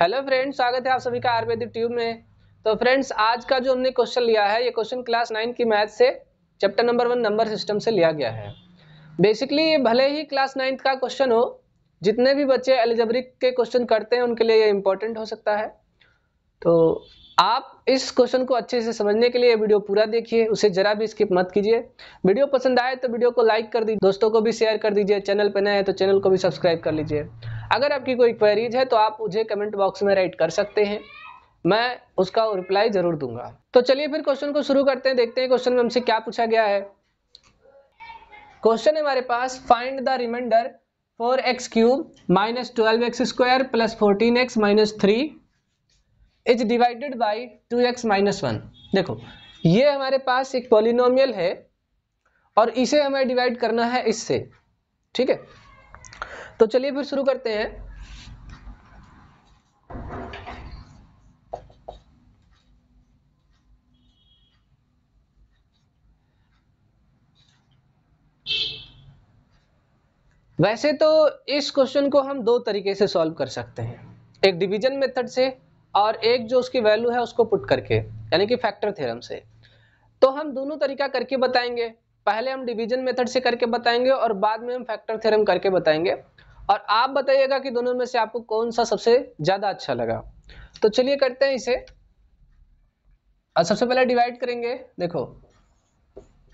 hello friends स्वागत है आप सभी का आयुर्वेदिक ट्यूब में तो फ्रेंड्स आज का जो हमने क्वेश्चन लिया है ये क्वेश्चन क्लास नाइन की मैथ से chapter number one number system से लिया गया है बेसिकली ये भले ही क्लास नाइन्थ का क्वेश्चन हो जितने भी बच्चे एलिजब्रिक के क्वेश्चन करते हैं उनके लिए ये इम्पोर्टेंट हो सकता है तो आप इस क्वेश्चन को अच्छे से समझने के लिए वीडियो पूरा देखिए उसे जरा भी स्किप मत कीजिए वीडियो पसंद आए तो वीडियो को लाइक कर दीजिए दोस्तों को भी शेयर कर दीजिए चैनल पर नए हैं तो चैनल को भी सब्सक्राइब कर लीजिए अगर आपकी कोई क्वेरीज है तो आप मुझे कमेंट बॉक्स में राइट कर सकते हैं मैं उसका रिप्लाई जरूर दूंगा तो चलिए फिर क्वेश्चन को शुरू करते हैं देखते हैं क्वेश्चन में हमसे क्या पूछा गया है क्वेश्चन है हमारे पास find the remainder four x cube minus twelve x square plus fourteen x minus three is divided by two x minus one देखो ये हमारे पास एक पोलिनोमियल है और इसे हमें डिवाइड करना है इससे ठीक है तो चलिए फिर शुरू करते हैं वैसे तो इस क्वेश्चन को हम दो तरीके से सॉल्व कर सकते हैं एक डिवीजन मेथड से और एक जो उसकी वैल्यू है उसको पुट करके यानी कि फैक्टर थ्योरम से तो हम दोनों तरीका करके बताएंगे पहले हम डिवीजन मेथड से करके बताएंगे और बाद में हम फैक्टर थ्योरम करके बताएंगे और आप बताइएगा कि दोनों में से आपको कौन सा सबसे ज्यादा अच्छा लगा तो चलिए करते हैं इसे और सबसे पहले डिवाइड करेंगे देखो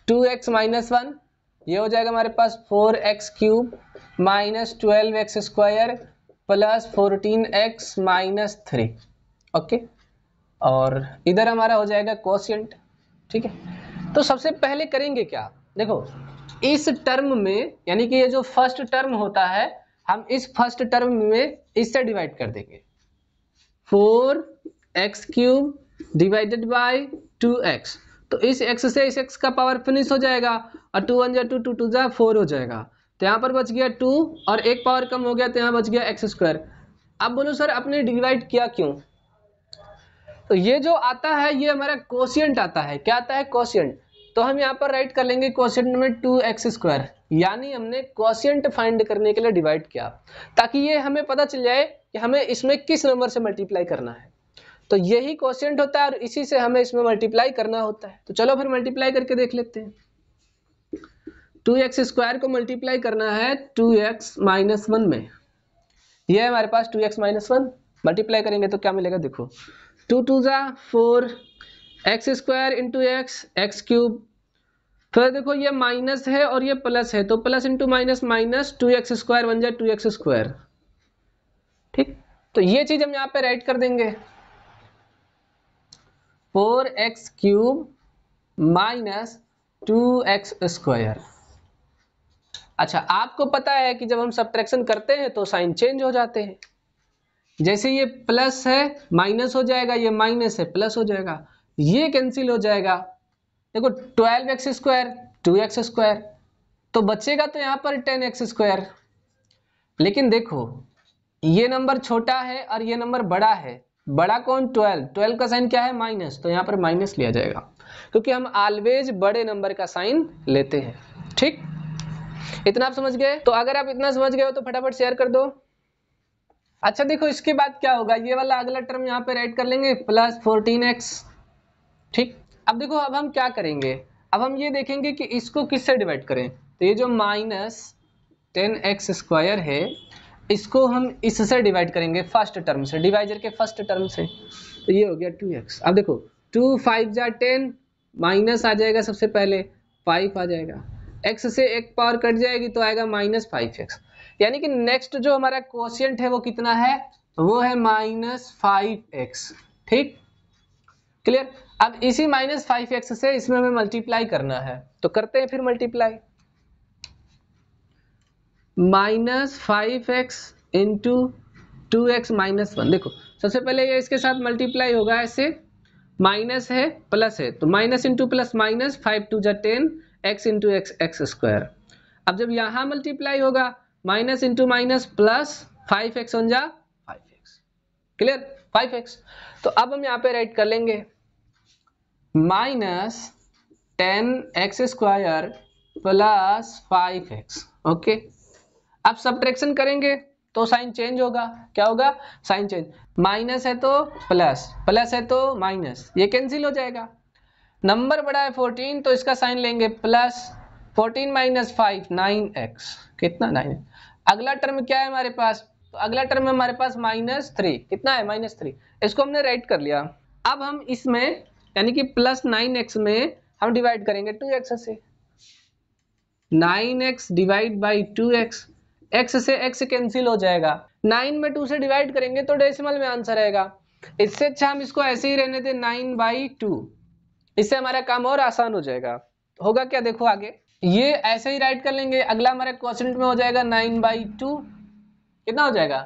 टू एक्स माइनस वन ये हो जाएगा हमारे पास four x cube minus twelve x square plus fourteen x minus three okay और इधर हमारा हो जाएगा कोशियंट ठीक है तो सबसे पहले करेंगे क्या देखो इस टर्म में यानी कि ये जो फर्स्ट टर्म होता है हम इस फर्स्ट टर्म में इससे डिवाइड कर देंगे four x cube divided by two x तो इस एक्स से इस एक्स का पावर फिनिश हो जाएगा और टू वन जै टू टू टू जै फोर हो जाएगा तो यहाँ पर बच गया टू और एक पावर कम हो गया तो यहाँ बच गया एक्स स्क्वायर अब बोलो सर आपने डिवाइड किया क्यों तो ये जो आता है ये हमारा कोशियंट आता है क्या आता है कोशियंट तो हम यहाँ पर राइट कर लेंगे question number two x square यानी हमने क्वेश्चन फाइंड करने के लिए डिवाइड किया ताकि ये हमें पता चल जाए कि हमें इसमें किस नंबर से मल्टीप्लाई करना है तो यही क्वेश्चन होता है और इसी से हमें इसमें मल्टीप्लाई करना होता है तो चलो फिर मल्टीप्लाई करके देख लेते हैं टू एक्स स्क्वायर को मल्टीप्लाई करना है टू एक्स माइनस वन में ये है हमारे पास two x minus one multiply करेंगे तो क्या मिलेगा देखो टू टू ज़ा four x square into x x cube फिर देखो ये माइनस है और ये प्लस है तो plus into minus minus two x square बन जाए टू एक्स स्क्वायर ठीक तो ये चीज हम यहाँ पे राइट कर देंगे four x cube minus two x square अच्छा आपको पता है कि जब हम सब्ट्रैक्शन करते हैं तो साइन चेंज हो जाते हैं जैसे ये प्लस है माइनस हो जाएगा ये माइनस है प्लस हो जाएगा ये कैंसिल हो जाएगा देखो twelve x square two x square तो बचेगा तो यहाँ पर टेन एक्स स्क्वायर लेकिन देखो ये नंबर छोटा है और ये नंबर बड़ा है बड़ा कौन ट्वेल्व ट्वेल्व का साइन क्या है माइनस तो यहाँ पर माइनस लिया जाएगा क्योंकि हम ऑलवेज बड़े नंबर का साइन लेते हैं ठीक इतना आप समझ गए तो अगर आप इतना समझ गए हो तो फटाफट शेयर कर दो अच्छा देखो इसके बाद क्या होगा ये वाला अगला टर्म यहाँ पे राइट कर लेंगे प्लस फोर्टीन एक्स ठीक अब देखो अब हम क्या करेंगे अब हम ये देखेंगे कि इसको किससे डिवाइड करें तो ये जो माइनस टेन एक्स स्क्वायर है इसको हम इससे डिवाइड करेंगे फर्स्ट टर्म से डिवाइजर के फर्स्ट टर्म से तो ये हो गया टू एक्स अब देखो टू फाइव जा टेन माइनस आ जाएगा सबसे पहले फाइव आ जाएगा एक्स से एक पावर कट जाएगी तो आएगा माइनस फाइव एक्स यानी कि नेक्स्ट जो हमारा क्वेश्चन है वो कितना है वो है माइनस फाइव एक्स ठीक क्लियर अब इसी माइनस फाइव एक्स से इसमें हमें मल्टीप्लाई करना है तो करते हैं फिर multiply minus five x into two x minus one देखो सबसे पहले ये इसके साथ मल्टीप्लाई होगा ऐसे माइनस है प्लस है तो minus into plus minus five two जै ten x into x x square अब जब यहाँ मल्टीप्लाई होगा minus into minus plus five x one जा five x clear five x तो अब हम यहाँ पे राइट कर लेंगे minus ten x square plus five x okay अब सब्ट्रैक्शन करेंगे तो साइन चेंज होगा क्या होगा साइन चेंज माइनस है तो प्लस प्लस है तो माइनस ये कैंसिल हो जाएगा नंबर बड़ा है फोर्टीन तो इसका साइन लेंगे plus fourteen minus five nine x कितना नाइन अगला टर्म क्या है हमारे पास अगला टर्म हमारे पास माइनस थ्री कितना है माइनस थ्री इसको हमने राइट कर लिया अब हम इसमें यानी कि प्लस नाइन एक्स में हम डिवाइड करेंगे टू एक्स से nine x divide by two x x से एक्स कैंसिल हो जाएगा नाइन में टू से डिवाइड करेंगे तो डेसिमल में आंसर आएगा इससे अच्छा हम इसको ऐसे ही रहने दें नाइन बाई टू इससे हमारा काम और आसान हो जाएगा होगा क्या देखो आगे ये ऐसे ही राइट कर लेंगे अगला हमारा क्वेश्चन में हो जाएगा नाइन बाई टू कितना हो जाएगा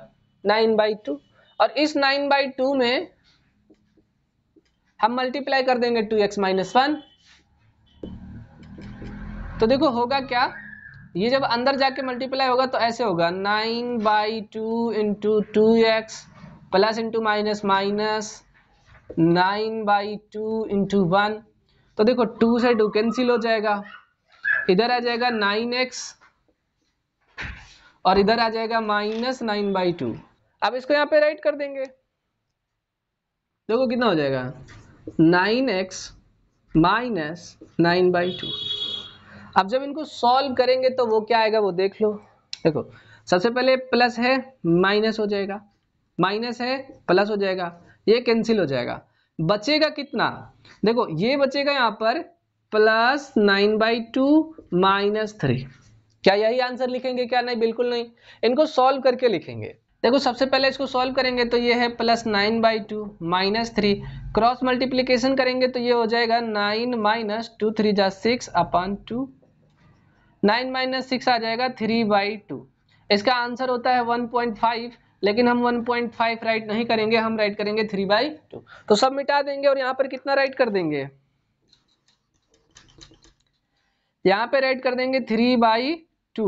नाइन बाई टू और इस नाइन बाई टू में हम मल्टीप्लाई कर देंगे टू एक्स माइनस वन तो देखो होगा क्या ये जब अंदर जाके मल्टीप्लाई होगा तो ऐसे होगा nine by two into two x plus into minus minus nine by two into one तो देखो टू से टू कैंसिल हो जाएगा इधर आ जाएगा नाइन एक्स और इधर आ जाएगा माइनस नाइन बाई टू अब इसको यहाँ पे राइट कर देंगे देखो कितना हो जाएगा nine x minus nine by two अब जब इनको सॉल्व करेंगे तो वो क्या आएगा वो देख लो देखो सबसे पहले प्लस है माइनस हो जाएगा माइनस है प्लस हो जाएगा ये कैंसिल हो जाएगा बचेगा कितना देखो ये बचेगा यहाँ पर plus nine by two minus three क्या यही आंसर लिखेंगे क्या नहीं बिल्कुल नहीं इनको सॉल्व करके लिखेंगे देखो सबसे पहले इसको सॉल्व करेंगे तो ये है plus nine by two minus three cross multiplication करेंगे तो ये हो जाएगा नाइन माइनस टू थ्री जा six upon two nine minus six आ जाएगा थ्री बाई टू इसका आंसर होता है वन पॉइंट फाइव लेकिन हम फाइव राइट नहीं करेंगे हम राइट करेंगे थ्री बाई टू तो सब मिटा देंगे और यहाँ पर कितना राइट कर देंगे यहाँ पे राइट कर देंगे थ्री बाई टू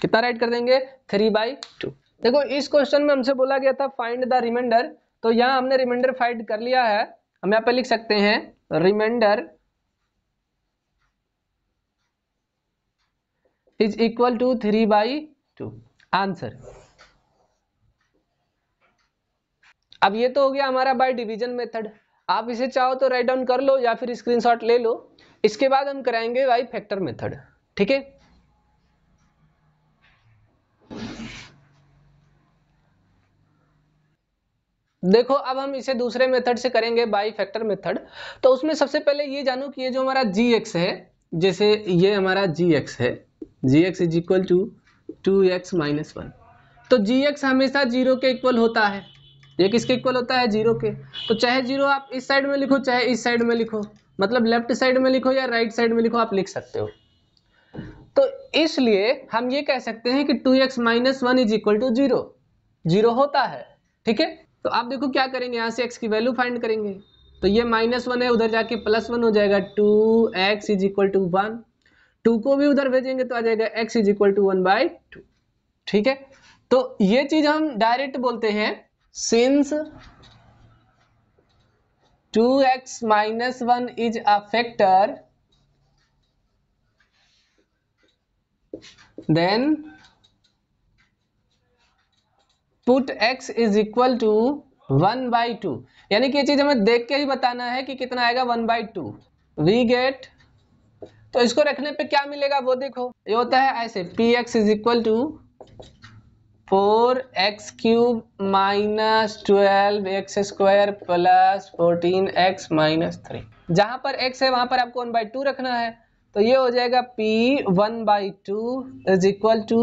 कितना राइट कर देंगे थ्री बाई टू देखो इस क्वेश्चन में हमसे बोला गया था फाइंड द रिमाइंडर तो यहां हमने रिमाइंडर फाइंड कर लिया है हम यहाँ पे लिख सकते हैं reminder is equal to three by two answer अब ये तो हो गया हमारा बाय डिवीजन मेथड आप इसे चाहो तो राइट डाउन कर लो या फिर स्क्रीनशॉट ले लो इसके बाद हम कराएंगे बाई फैक्टर मेथड ठीक है देखो अब हम इसे दूसरे मेथड से करेंगे बाई फैक्टर मेथड तो उसमें सबसे पहले ये जानो कि ये जो हमारा जी एक्स है जैसे ये हमारा जी एक्स है g x is equal to two x minus one तो जी एक्स हमेशा जीरो के इक्वल होता है ये किसके इक्वल होता है जीरो के तो चाहे जीरो आप इस साइड में लिखो चाहे इस साइड में लिखो मतलब लेफ्ट साइड में लिखो या राइट साइड में लिखो आप लिख सकते हो तो इसलिए हम ये कह सकते हैं कि two x minus one is equal to zero zero होता है ठीक है तो आप देखो क्या करेंगे यहाँ से एक्स की वैल्यू फाइंड करेंगे तो ये माइनस वन है उधर जाके प्लस वन हो जाएगा two x is equal to one two को भी उधर भेजेंगे तो आ जाएगा x is equal to one by two ठीक है तो ये चीज हम डायरेक्ट बोलते हैं since two x minus one is a factor then put x is equal to one by two यानी कि ये चीज हमें देख के ही बताना है कि कितना आएगा one by two we get तो इसको रखने पे क्या मिलेगा वो देखो ये होता है ऐसे p x is equal to four x cube minus twelve x square plus fourteen x minus three जहां पर x है वहां पर आपको वन बाई टू रखना है तो ये हो जाएगा p one by two is equal to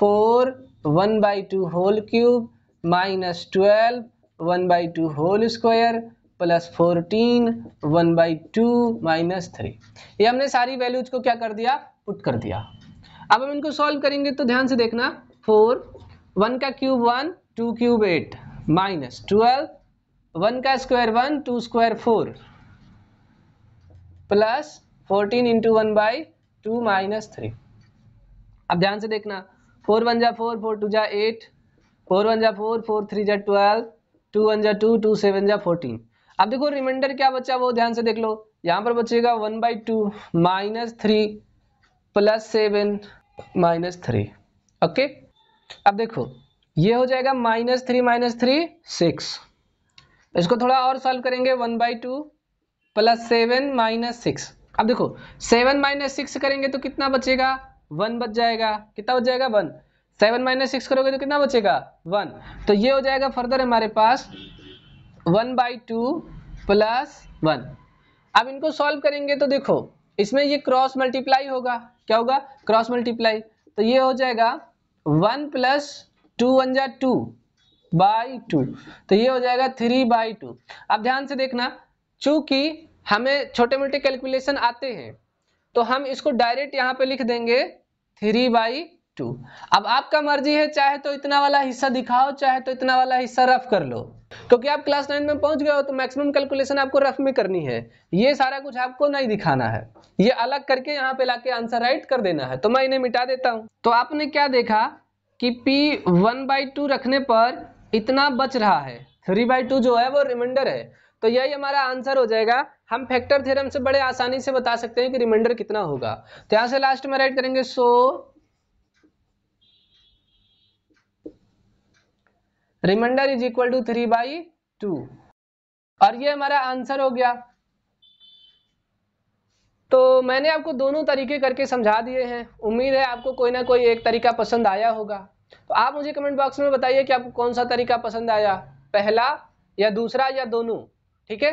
four one by two whole cube minus twelve one by two whole square plus fourteen one by two minus three ये हमने सारी वैल्यूज को क्या कर दिया पुट कर दिया अब हम इनको सॉल्व करेंगे तो ध्यान से देखना फोर वन का cube one two cube eight minus twelve one का square one two square four plus fourteen into one by two minus three अब ध्यान से देखना फोर वन जा फोर फोर टू जा एट फोर वन जा four four three जा twelve two one जा टू टू सेवन जा फोर्टीन अब देखो रिमाइंडर क्या बचा वो ध्यान से देख लो यहाँ पर बचेगा one by two minus three plus seven minus three okay अब देखो ये हो जाएगा minus three minus three six इसको थोड़ा और सॉल्व करेंगे one by two plus seven minus six अब देखो सेवन माइनस सिक्स करेंगे तो कितना बचेगा वन बच जाएगा कितना बच जाएगा वन सेवन माइनस सिक्स करोगे तो कितना बचेगा वन तो ये हो जाएगा फर्दर हमारे पास one by two plus one अब इनको सॉल्व करेंगे तो देखो इसमें ये क्रॉस मल्टीप्लाई होगा क्या होगा क्रॉस मल्टीप्लाई तो ये हो जाएगा वन प्लस टू वन जा टू बाई टू तो ये हो जाएगा थ्री बाई टू अब ध्यान से देखना चूंकि हमें छोटे मोटे कैलकुलेशन आते हैं तो हम इसको डायरेक्ट यहाँ पे लिख देंगे थ्री बाई टू अब आपका मर्जी है चाहे तो इतना वाला हिस्सा दिखाओ चाहे तो इतना वाला हिस्सा रफ कर लो क्योंकि आप क्लास नाइन में पहुंच गए हो तो मैक्सिमम कैलकुलेशन आपको रफ में करनी है ये सारा कुछ आपको नहीं दिखाना है ये अलग करके यहाँ पे लाके आंसर राइट कर देना है तो मैं इन्हें मिटा देता हूँ तो आपने क्या देखा कि पी वन बाई टू रखने पर इतना बच रहा है थ्री बाई टू जो है वो रिमाइंडर है तो यही हमारा आंसर हो जाएगा हम फैक्टर थ्योरम से बड़े आसानी से बता सकते हैं कि रिमाइंडर कितना होगा तो यहां से लास्ट में राइट करेंगे so reminder is equal to three by two और ये हमारा आंसर हो गया तो मैंने आपको दोनों तरीके करके समझा दिए हैं उम्मीद है आपको कोई ना कोई एक तरीका पसंद आया होगा तो आप मुझे कमेंट बॉक्स में बताइए कि आपको कौन सा तरीका पसंद आया पहला या दूसरा या दोनों ठीक है